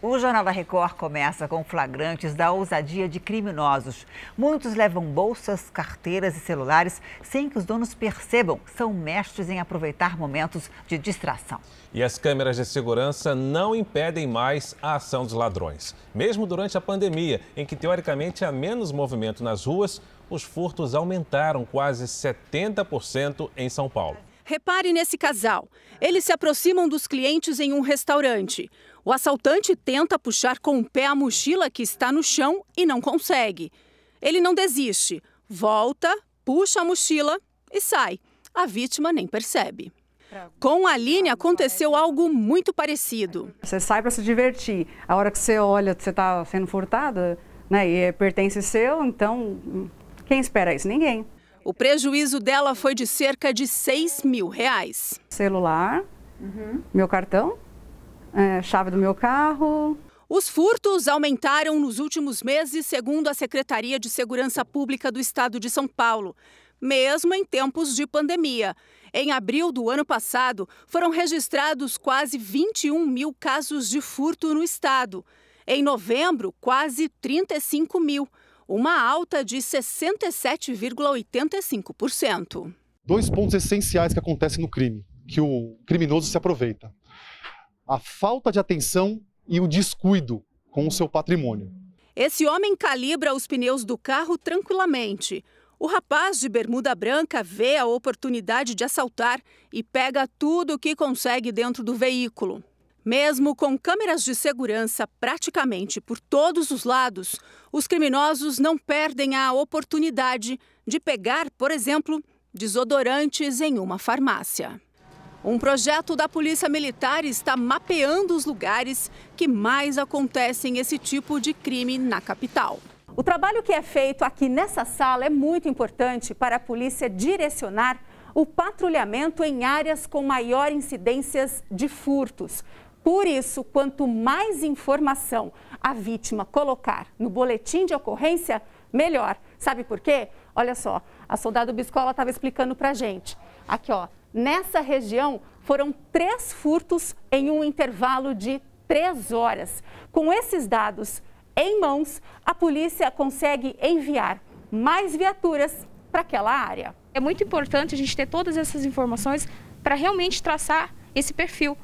O Jornal da Record começa com flagrantes da ousadia de criminosos. Muitos levam bolsas, carteiras e celulares sem que os donos percebam. São mestres em aproveitar momentos de distração. E as câmeras de segurança não impedem mais a ação dos ladrões. Mesmo durante a pandemia, em que teoricamente há menos movimento nas ruas, os furtos aumentaram quase 70% em São Paulo. Repare nesse casal. Eles se aproximam dos clientes em um restaurante. O assaltante tenta puxar com o pé a mochila que está no chão e não consegue. Ele não desiste, volta, puxa a mochila e sai. A vítima nem percebe. Com a Aline aconteceu algo muito parecido. Você sai para se divertir. A hora que você olha, você está sendo furtada, né? E é pertence seu, então hum, quem espera isso? Ninguém. O prejuízo dela foi de cerca de 6 mil reais. Celular, uhum. meu cartão, é, chave do meu carro. Os furtos aumentaram nos últimos meses, segundo a Secretaria de Segurança Pública do Estado de São Paulo, mesmo em tempos de pandemia. Em abril do ano passado, foram registrados quase 21 mil casos de furto no estado. Em novembro, quase 35 mil uma alta de 67,85%. Dois pontos essenciais que acontecem no crime, que o criminoso se aproveita: a falta de atenção e o descuido com o seu patrimônio. Esse homem calibra os pneus do carro tranquilamente. O rapaz de bermuda branca vê a oportunidade de assaltar e pega tudo o que consegue dentro do veículo. Mesmo com câmeras de segurança praticamente por todos os lados, os criminosos não perdem a oportunidade de pegar, por exemplo, desodorantes em uma farmácia. Um projeto da Polícia Militar está mapeando os lugares que mais acontecem esse tipo de crime na capital. O trabalho que é feito aqui nessa sala é muito importante para a polícia direcionar o patrulhamento em áreas com maior incidências de furtos. Por isso, quanto mais informação a vítima colocar no boletim de ocorrência, melhor. Sabe por quê? Olha só, a soldado Biscola estava explicando para gente. Aqui, ó, nessa região foram três furtos em um intervalo de três horas. Com esses dados em mãos, a polícia consegue enviar mais viaturas para aquela área. É muito importante a gente ter todas essas informações para realmente traçar esse perfil.